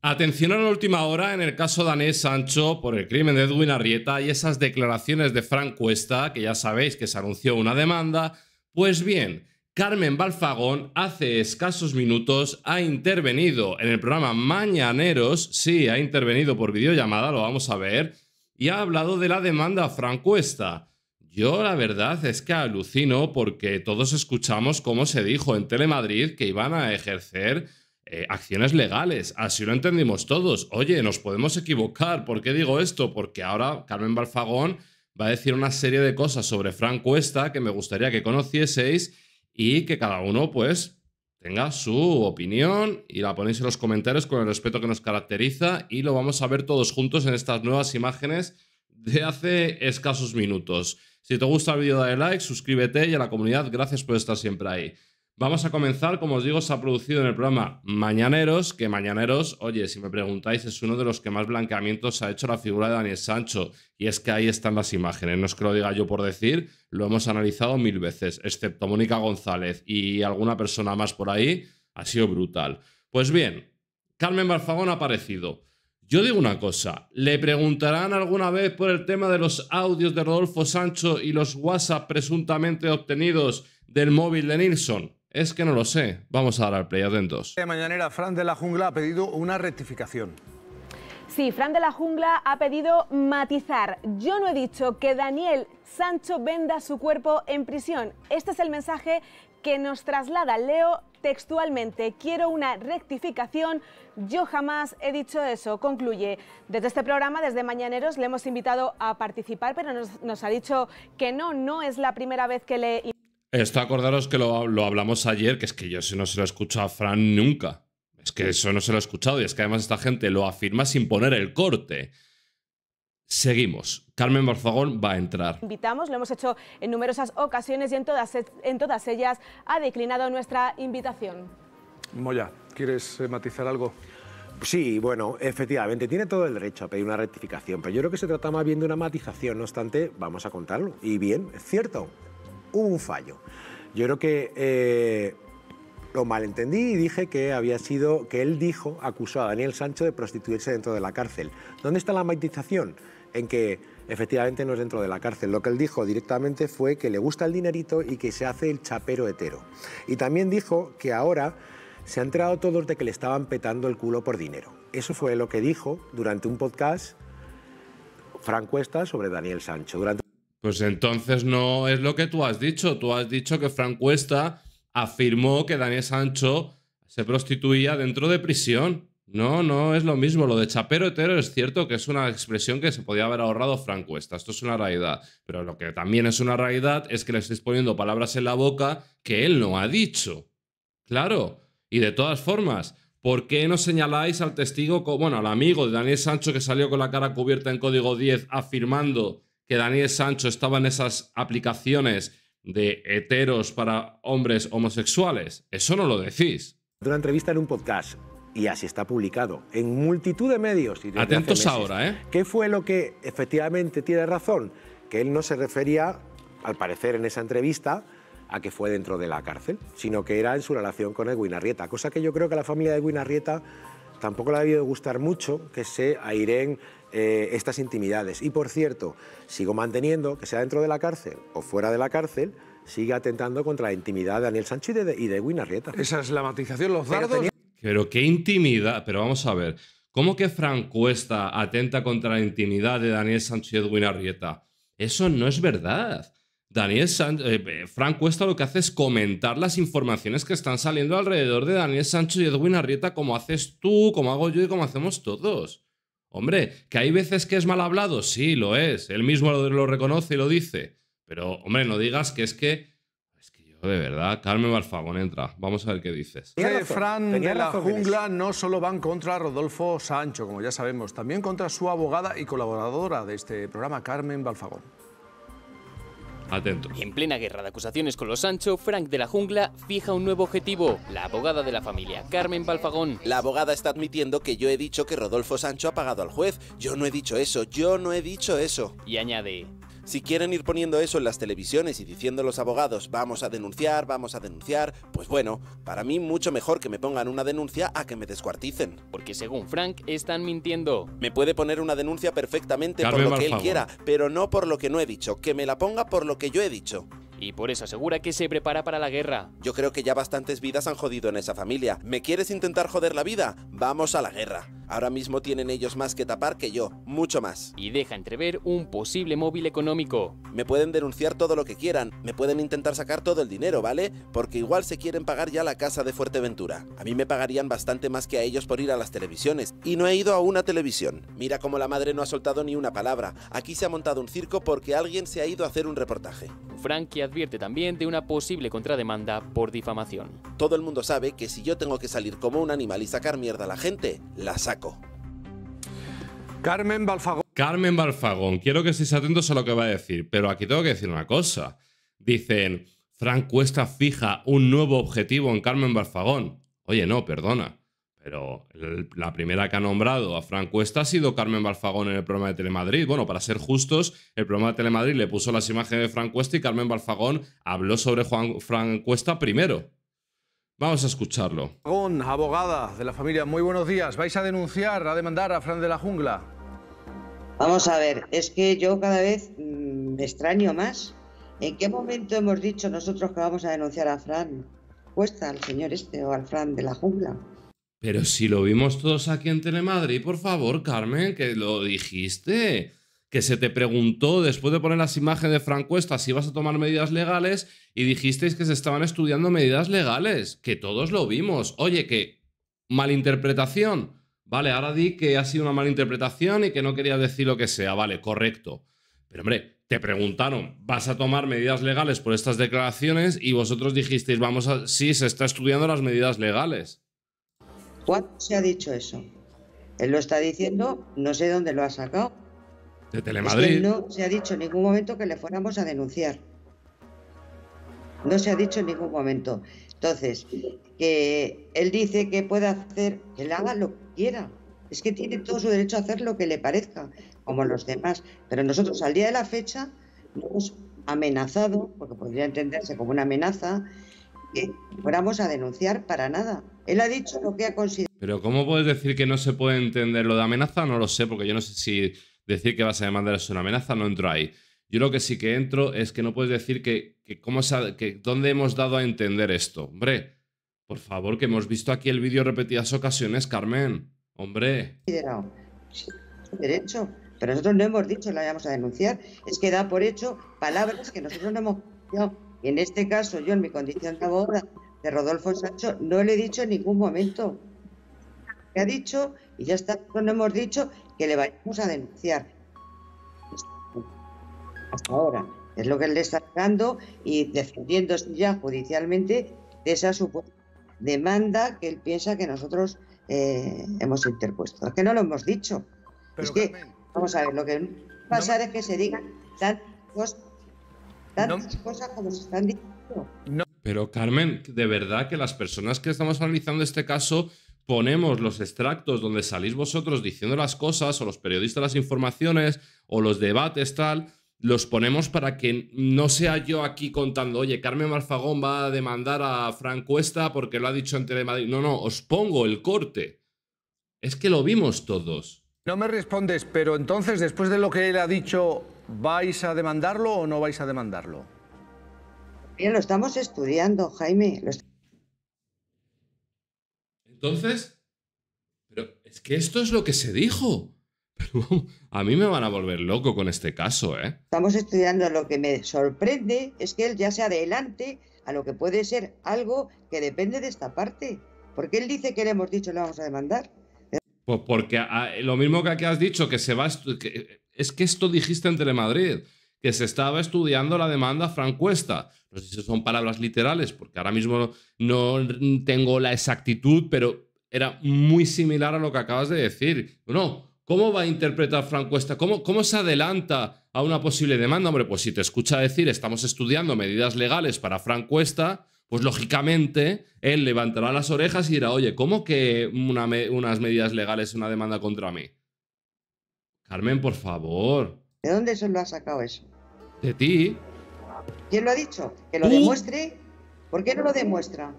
Atención a la última hora en el caso danés Sancho por el crimen de Edwin Arrieta y esas declaraciones de Frank Cuesta, que ya sabéis que se anunció una demanda. Pues bien, Carmen Balfagón hace escasos minutos ha intervenido en el programa Mañaneros, sí, ha intervenido por videollamada, lo vamos a ver, y ha hablado de la demanda a Frank Cuesta. Yo la verdad es que alucino porque todos escuchamos cómo se dijo en Telemadrid que iban a ejercer eh, acciones legales. Así lo entendimos todos. Oye, nos podemos equivocar. ¿Por qué digo esto? Porque ahora Carmen Balfagón va a decir una serie de cosas sobre Frank Cuesta que me gustaría que conocieseis y que cada uno, pues, tenga su opinión y la ponéis en los comentarios con el respeto que nos caracteriza y lo vamos a ver todos juntos en estas nuevas imágenes de hace escasos minutos. Si te gusta el vídeo, dale like, suscríbete y a la comunidad, gracias por estar siempre ahí. Vamos a comenzar, como os digo, se ha producido en el programa Mañaneros, que Mañaneros, oye, si me preguntáis, es uno de los que más blanqueamientos ha hecho la figura de Daniel Sancho. Y es que ahí están las imágenes, no es que lo diga yo por decir, lo hemos analizado mil veces, excepto Mónica González y alguna persona más por ahí, ha sido brutal. Pues bien, Carmen Barfagón ha aparecido. Yo digo una cosa, ¿le preguntarán alguna vez por el tema de los audios de Rodolfo Sancho y los WhatsApp presuntamente obtenidos del móvil de Nilsson? Es que no lo sé. Vamos a dar al play, atentos. De mañanera, Fran de la Jungla ha pedido una rectificación. Sí, Fran de la Jungla ha pedido matizar. Yo no he dicho que Daniel Sancho venda su cuerpo en prisión. Este es el mensaje que nos traslada Leo textualmente. Quiero una rectificación. Yo jamás he dicho eso. Concluye. Desde este programa, desde Mañaneros, le hemos invitado a participar, pero nos, nos ha dicho que no, no es la primera vez que le... Esto acordaros que lo, hablamos ayer, que es que yo no se lo he escuchado a Fran nunca. Es que eso no se lo he escuchado y es que además esta gente lo afirma sin poner el corte. Seguimos. Carmen Morfagón va a entrar. Invitamos, lo hemos hecho en numerosas ocasiones y en todas, en todas ellas ha declinado nuestra invitación. Moya, ¿quieres eh, matizar algo? Sí, bueno, efectivamente, tiene todo el derecho a pedir una rectificación, pero yo creo que se trata más bien de una matización, no obstante, vamos a contarlo. Y bien, es cierto, hubo un fallo. Yo creo que eh, lo malentendí y dije que había sido, que él dijo, acusó a Daniel Sancho de prostituirse dentro de la cárcel. ¿Dónde está la matización? En que efectivamente no es dentro de la cárcel. Lo que él dijo directamente fue que le gusta el dinerito y que se hace el chapero hetero. Y también dijo que ahora se han enterado todos de que le estaban petando el culo por dinero. Eso fue lo que dijo durante un podcast Frank sobre Daniel Sancho. Pues entonces no es lo que tú has dicho. Tú has dicho que Frank Cuesta afirmó que Daniel Sancho se prostituía dentro de prisión. No, no es lo mismo. Lo de chapero hetero es cierto que es una expresión que se podía haber ahorrado Frank Cuesta. Esto es una realidad. Pero lo que también es una realidad es que le estáis poniendo palabras en la boca que él no ha dicho. Claro. Y de todas formas, ¿por qué no señaláis al testigo, bueno, al amigo de Daniel Sancho que salió con la cara cubierta en código 10 afirmando que Daniel Sancho estaba en esas aplicaciones de heteros para hombres homosexuales. Eso no lo decís. Una entrevista en un podcast y así está publicado en multitud de medios. Y Atentos ahora, ¿eh? ¿Qué fue lo que efectivamente tiene razón? Que él no se refería, al parecer en esa entrevista, a que fue dentro de la cárcel, sino que era en su relación con Edwin Arrieta, cosa que yo creo que la familia de Edwin Arrieta tampoco le ha debido gustar mucho que se airen eh, estas intimidades. Y por cierto, sigo manteniendo que sea dentro de la cárcel o fuera de la cárcel, sigue atentando contra la intimidad de Daniel Sánchez y de, y Esa es la matización, los dardos. Pero, qué intimidad, pero vamos a ver. ¿Cómo que Frank Cuesta atenta contra la intimidad de Daniel Sánchez y Edwin Eso no es verdad. Daniel Sancho, eh, eh, Frank Cuesta lo que hace es comentar las informaciones que están saliendo alrededor de Daniel Sancho y Edwin Arrieta, como haces tú, como hago yo y como hacemos todos. Hombre, que hay veces que es mal hablado, sí, lo es. Él mismo lo, reconoce y lo dice. Pero, hombre, no digas que es que es que yo de verdad, Carmen Balfagón entra. Vamos a ver qué dices. Fran de la jungla no solo van contra Rodolfo Sancho, como ya sabemos, también contra su abogada y colaboradora de este programa, Carmen Balfagón. Atento. En plena guerra de acusaciones con los Sancho, Frank de la Jungla fija un nuevo objetivo, la abogada de la familia, Carmen Balfagón. La abogada está admitiendo que yo he dicho que Rodolfo Sancho ha pagado al juez. Yo no he dicho eso, yo no he dicho eso. Y añade, si quieren ir poniendo eso en las televisiones y diciendo los abogados, vamos a denunciar, vamos a denunciar, pues bueno, para mí mucho mejor que me pongan una denuncia a que me descuarticen. Porque según Frank, están mintiendo. Me puede poner una denuncia perfectamente por lo que él quiera, pero no por lo que no he dicho, que me la ponga por lo que yo he dicho y por eso asegura que se prepara para la guerra. Yo creo que ya bastantes vidas han jodido en esa familia. ¿Me quieres intentar joder la vida? Vamos a la guerra. Ahora mismo tienen ellos más que tapar que yo, mucho más. Y deja entrever un posible móvil económico. Me pueden denunciar todo lo que quieran, me pueden intentar sacar todo el dinero, ¿vale? Porque igual se quieren pagar ya la casa de Fuerteventura. A mí me pagarían bastante más que a ellos por ir a las televisiones, y no he ido a una televisión. Mira cómo la madre no ha soltado ni una palabra. Aquí se ha montado un circo porque alguien se ha ido a hacer un reportaje. Frankie advierte también de una posible contrademanda por difamación. Todo el mundo sabe que si yo tengo que salir como un animal y sacar mierda a la gente, la saco. Carmen Balfagón. Carmen Balfagón, quiero que estéis atentos a lo que va a decir, pero aquí tengo que decir una cosa. Dicen, Fran Cuesta fija un nuevo objetivo en Carmen Balfagón. Oye, no, perdona, pero la primera que ha nombrado a Fran Cuesta ha sido Carmen Balfagón en el programa de Telemadrid. Bueno, para ser justos, el programa de Telemadrid le puso las imágenes de Fran Cuesta y Carmen Balfagón habló sobre Juan Fran Cuesta primero. Vamos a escucharlo. abogada de la familia, muy buenos días. ¿Vais a denunciar, a demandar a Fran de la Jungla? Vamos a ver, es que yo cada vez mm, me extraño más. ¿En qué momento hemos dicho nosotros que vamos a denunciar a Fran Cuesta, al señor este o al Fran de la Jungla? Pero si lo vimos todos aquí en Telemadrid, por favor, Carmen, que lo dijiste que se te preguntó después de poner las imágenes de Frank Cuesta si ibas a tomar medidas legales y dijisteis que se estaban estudiando medidas legales, que todos lo vimos. Oye, que malinterpretación. Vale, ahora di que ha sido una malinterpretación y que no quería decir lo que sea. Vale, correcto. Pero hombre, te preguntaron, ¿vas a tomar medidas legales por estas declaraciones? Y vosotros dijisteis, vamos a... Sí, se está estudiando las medidas legales. ¿Cuándo se ha dicho eso? Él lo está diciendo, no sé dónde lo ha sacado no se ha dicho en ningún momento que le fuéramos a denunciar. No se ha dicho en ningún momento. Entonces, que él dice que puede hacer, que él haga lo que quiera. Es que tiene todo su derecho a hacer lo que le parezca, como los demás. Pero nosotros al día de la fecha hemos amenazado, porque podría entenderse como una amenaza, que fuéramos a denunciar para nada. Él ha dicho lo que ha considerado. Pero ¿cómo puedes decir que no se puede entender lo de amenaza? No lo sé, porque yo no sé si decir que vas a demandar es una amenaza, no entro ahí. Yo lo que sí que entro es que no puedes decir que, que cómo que, dónde hemos dado a entender esto. Hombre, por favor, que hemos visto aquí el vídeo repetidas ocasiones, Carmen. Hombre. Derecho. Pero nosotros no hemos dicho, la vamos a denunciar. Es que da por hecho palabras que nosotros no hemos y En este caso, yo en mi condición de abogada de Rodolfo Sancho, no le he dicho en ningún momento. Me ha dicho, y ya está, no hemos dicho que le vayamos a denunciar. Hasta ahora es lo que él le está dando y defendiéndose ya judicialmente de esa supuesta demanda que él piensa que nosotros eh, hemos interpuesto. Es que no lo hemos dicho. es que, vamos a ver, lo que va a pasar es que se digan tantas, cosas, como se están diciendo. Pero Carmen, de verdad que las personas que estamos analizando este caso ponemos los extractos donde salís vosotros diciendo las cosas, o los periodistas las informaciones, o los debates, tal, los ponemos para que no sea yo aquí contando, oye, Carmen Marfagón va a demandar a Frank Cuesta porque lo ha dicho en Telemadrid. No, no, os pongo el corte. Es que lo vimos todos. No me respondes, pero entonces, después de lo que él ha dicho, ¿vais a demandarlo o no vais a demandarlo? Bien, lo estamos estudiando, Jaime. Lo entonces, pero es que esto es lo que se dijo. Pero a mí me van a volver loco con este caso, ¿eh? Estamos estudiando lo que me sorprende es que él ya se adelante a lo que puede ser algo que depende de esta parte. Porque él dice que le hemos dicho lo vamos a demandar. Pues porque ah, lo mismo que aquí has dicho, que se va. es que esto dijiste en Telemadrid que se estaba estudiando la demanda francuesta. No sé si son palabras literales, porque ahora mismo no tengo la exactitud, pero era muy similar a lo que acabas de decir. No, ¿cómo va a interpretar Francuesta? ¿Cómo, ¿Cómo se adelanta a una posible demanda? Hombre, pues si te escucha decir estamos estudiando medidas legales para Francuesta, pues lógicamente él levantará las orejas y dirá, oye, ¿cómo que unas medidas legales, una demanda contra mí? Carmen, por favor. ¿De dónde se lo ha sacado eso? De ti. ¿Quién lo ha dicho? Que lo demuestre. ¿Por qué no lo demuestra?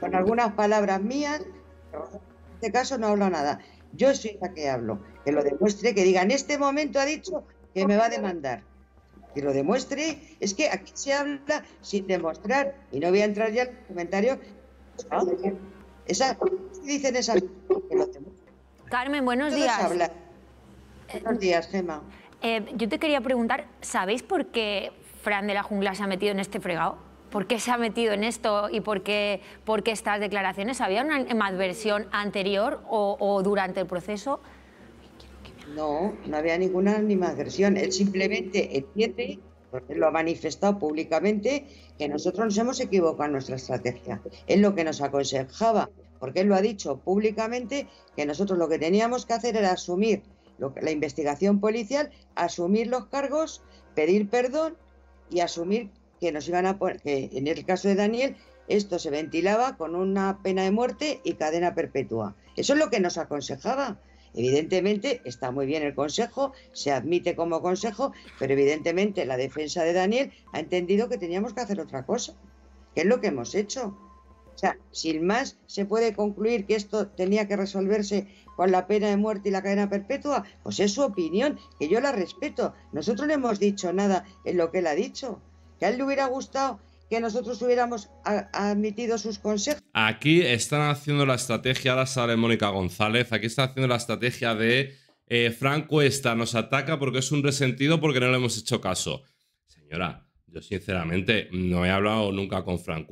Con algunas palabras mías, en este caso no hablo nada. Yo soy la que hablo. Que lo demuestre, que diga, en este momento ha dicho que me va a demandar. Que lo demuestre. Es que aquí se habla sin demostrar. Y no voy a entrar ya en el comentario. Esa, dicen esas Carmen, buenos días. Eh, buenos días, Gemma. Eh, yo te quería preguntar, ¿sabéis por qué Fran de la Jungla se ha metido en este fregado? ¿Por qué se ha metido en esto y por qué, por qué estas declaraciones? ¿Había una adversión anterior o, durante el proceso? No, no había ninguna animadversión. Él simplemente entiende, porque él lo ha manifestado públicamente, que nosotros nos hemos equivocado en nuestra estrategia. Es lo que nos aconsejaba, porque él lo ha dicho públicamente, que nosotros lo que teníamos que hacer era asumir la investigación policial, asumir los cargos, pedir perdón y asumir que nos iban a que en el caso de Daniel, esto se ventilaba con una pena de muerte y cadena perpetua. Eso es lo que nos aconsejaba. Evidentemente está muy bien el consejo, se admite como consejo, pero evidentemente la defensa de Daniel ha entendido que teníamos que hacer otra cosa, que es lo que hemos hecho. O sea, sin más, se puede concluir que esto tenía que resolverse con la pena de muerte y la cadena perpetua. Pues es su opinión, que yo la respeto. Nosotros no hemos dicho nada en lo que él ha dicho. Que a él le hubiera gustado que nosotros hubiéramos admitido sus consejos. Aquí están haciendo la estrategia, ahora sale Mónica González, aquí está haciendo la estrategia de eh, Franco esta nos ataca porque es un resentido porque no le hemos hecho caso. Señora, yo sinceramente no he hablado nunca con Fran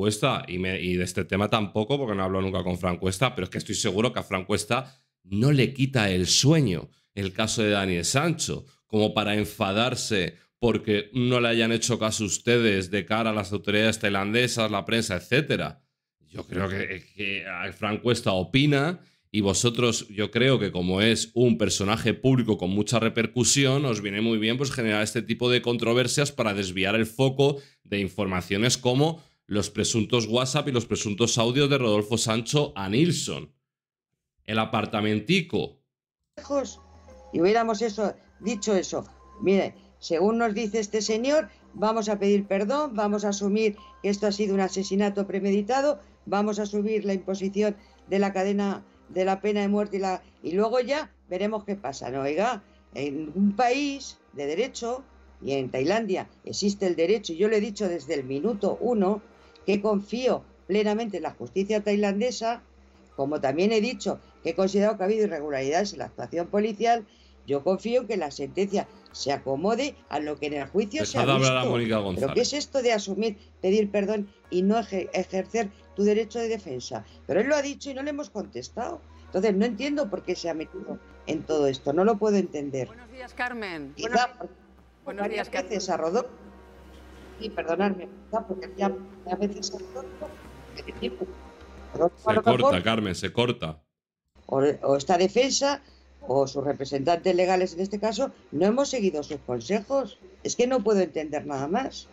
y, y de este tema tampoco porque no he hablado nunca con Fran Cuesta, pero es que estoy seguro que a Fran Cuesta no le quita el sueño el caso de Daniel Sancho, como para enfadarse porque no le hayan hecho caso ustedes de cara a las autoridades tailandesas, la prensa, etc. Yo creo que, que eh, Cuesta opina y vosotros, yo creo que como es un personaje público con mucha repercusión, os viene muy bien pues, generar este tipo de controversias para desviar el foco de informaciones como los presuntos WhatsApp y los presuntos audios de Rodolfo Sancho a Nilsson. El apartamentico. Y hubiéramos eso, dicho eso. Mire, según nos dice este señor, vamos a pedir perdón, vamos a asumir que esto ha sido un asesinato premeditado, vamos a subir la imposición de la cadena de la pena de muerte y, la, y luego ya veremos qué pasa. No, oiga, en un país de derecho y en Tailandia existe el derecho, y yo le he dicho desde el minuto uno, que confío plenamente en la justicia tailandesa, como también he dicho que he considerado que ha habido irregularidades en la actuación policial, yo confío en que la sentencia se acomode a lo que en el juicio pues se ha visto. es esto de asumir, pedir perdón y no ejercer tu derecho de defensa. Pero él lo ha dicho y no le hemos contestado. Entonces, no entiendo por qué se ha metido en todo esto. No lo puedo entender. Buenos días, Carmen. Buenos, a Rodolfo, y perdonarme, porque ya, a veces a Rodolfo, se corta, Carmen, se corta. o esta defensa o sus representantes legales en este caso, no hemos seguido sus consejos. Es que no puedo entender nada más.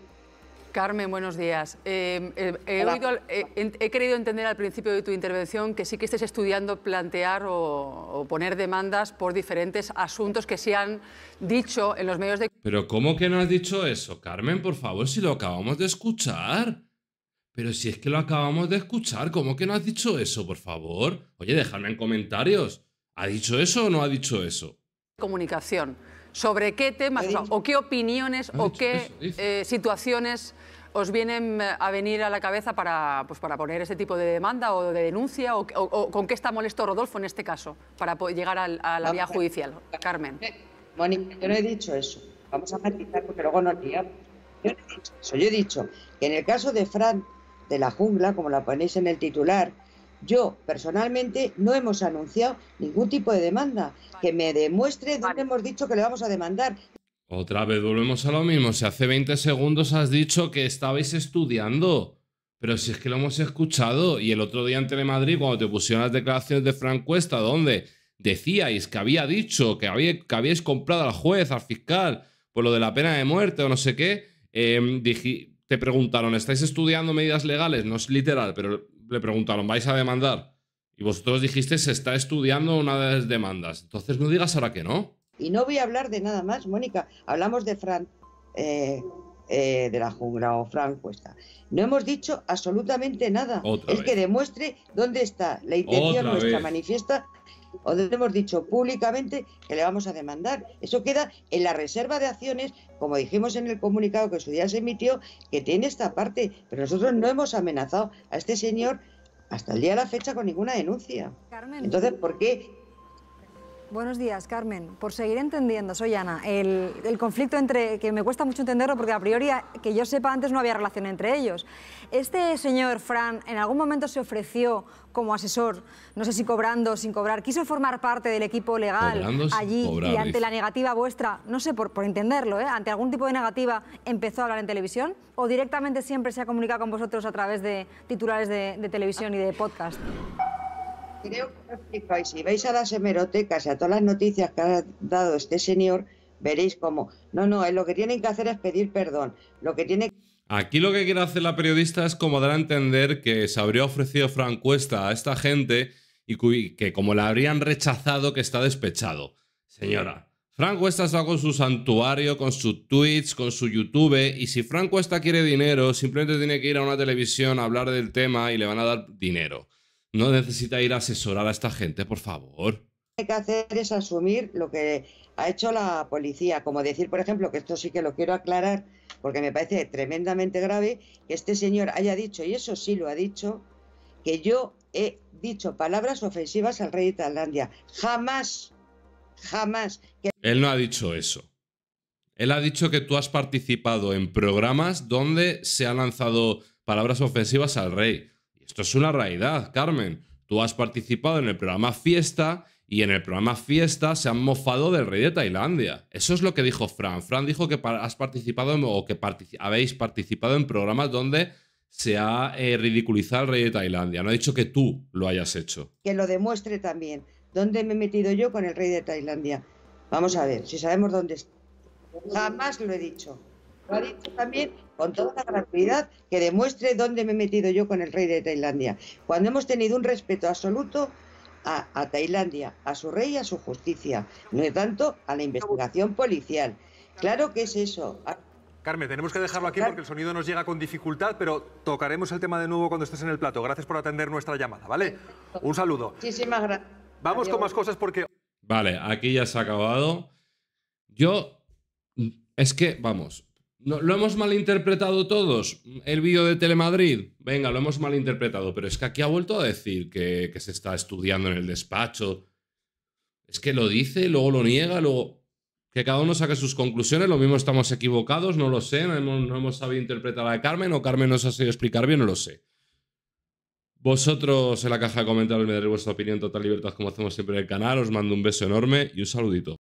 Carmen, buenos días. Eh, eh, he, querido eh, entender al principio de tu intervención que sí que estés estudiando plantear o, poner demandas por diferentes asuntos que se han dicho en los medios de... Pero ¿cómo que no has dicho eso, Carmen? Por favor, si lo acabamos de escuchar. Pero si es que lo acabamos de escuchar, ¿cómo que no has dicho eso, por favor? Oye, dejadme en comentarios. ¿Ha dicho eso o no ha dicho eso? Comunicación sobre qué temas o, qué opiniones o qué eh, situaciones os vienen eh, a venir a la cabeza para, pues, para poner ese tipo de demanda o de denuncia o, con qué está molesto Rodolfo en este caso para llegar a, la vía judicial. Carmen. Eh, Mónica, yo no he dicho eso. Vamos a matizar porque luego nos Yo no he dicho eso. Yo he dicho que en el caso de Fran de la jungla, como la ponéis en el titular, yo, personalmente, no hemos anunciado ningún tipo de demanda. Que me demuestre dónde hemos dicho que le vamos a demandar. Otra vez volvemos a lo mismo. Si hace 20 segundos has dicho que estabais estudiando. Pero si es que lo hemos escuchado. Y el otro día en Telemadrid, cuando te pusieron las declaraciones de Fran Cuesta, donde decíais que había dicho que, habíais comprado al juez, al fiscal, por lo de la pena de muerte o no sé qué, em, te preguntaron, ¿estáis estudiando medidas legales? No es literal, pero le preguntaron, ¿vais a demandar? Y vosotros dijiste, se está estudiando una de las demandas. Entonces no digas ahora que no. Y no voy a hablar de nada más, Mónica. Hablamos de Fran eh, eh, de la jungla o Fran Cuesta. No hemos dicho absolutamente nada. es que demuestre dónde está la intención nuestra manifiesta o hemos dicho públicamente que le vamos a demandar. Eso queda en la reserva de acciones, como dijimos en el comunicado que su día se emitió, que tiene esta parte. Pero nosotros no hemos amenazado a este señor hasta el día de la fecha con ninguna denuncia. Entonces, ¿por qué Buenos días, Carmen. Por seguir entendiendo, soy Ana, el, conflicto entre, que me cuesta mucho entenderlo porque a priori, que yo sepa, antes no había relación entre ellos. Este señor Fran en algún momento se ofreció como asesor, no sé si cobrando o sin cobrar, quiso formar parte del equipo legal allí y ante la negativa vuestra, no sé, por, por entenderlo, ¿eh? ante algún tipo de negativa empezó a hablar en televisión o directamente siempre se ha comunicado con vosotros a través de titulares de, de televisión y de podcast. Creo que Si vais a las hemerotecas y a todas las noticias que ha dado este señor, veréis cómo. No, no, eh, lo que tienen que hacer es pedir perdón. Lo que tiene Aquí lo que quiere hacer la periodista es como dar a entender que se habría ofrecido Cuesta a esta gente y que como la habrían rechazado que está despechado. Señora, Frank Cuesta está con su santuario, con su tweets, con su YouTube y si Frank Cuesta quiere dinero, simplemente tiene que ir a una televisión a hablar del tema y le van a dar dinero. No necesita ir a asesorar a esta gente, por favor. Lo que hay que hacer es asumir lo que ha hecho la policía, como decir, por ejemplo, que esto sí que lo quiero aclarar, porque me parece tremendamente grave que este señor haya dicho, y eso sí lo ha dicho, que yo he dicho palabras ofensivas al rey de Tailandia. Jamás, jamás. Él no ha dicho eso. Él ha dicho que tú has participado en programas donde se han lanzado palabras ofensivas al rey. Esto es una realidad, Carmen. Tú has participado en el programa Fiesta y en el programa Fiesta se han mofado del rey de Tailandia. Eso es lo que dijo Fran. Fran dijo que has participado o que habéis participado en programas donde se ha eh, ridiculizado al rey de Tailandia. No ha dicho que tú lo hayas hecho. Que lo demuestre también. ¿Dónde me he metido yo con el rey de Tailandia? Vamos a ver, si sabemos dónde está. Jamás lo he dicho. Lo ha dicho también con toda la gratuidad, que demuestre dónde me he metido yo con el rey de Tailandia. Cuando hemos tenido un respeto absoluto a, Tailandia, a su rey y a su justicia, no es tanto a la investigación policial. Claro que es eso. Ah, Carmen, tenemos que dejarlo aquí porque el sonido nos llega con dificultad, pero tocaremos el tema de nuevo cuando estés en el plato. Gracias por atender nuestra llamada, ¿vale? Un saludo. Muchísimas gracias. Vamos con más cosas porque... Vale, aquí ya se ha acabado. Yo... Es que, vamos, ¿Lo, hemos malinterpretado todos? El vídeo de Telemadrid. Venga, lo hemos malinterpretado, pero es que aquí ha vuelto a decir que, se está estudiando en el despacho. Es que lo dice, luego lo niega, luego... Que cada uno saque sus conclusiones, lo mismo estamos equivocados, no lo sé, no hemos, sabido interpretar a Carmen o Carmen no se ha sabido explicar bien, no lo sé. Vosotros en la caja de comentarios me daréis vuestra opinión, total libertad como hacemos siempre en el canal, os mando un beso enorme y un saludito.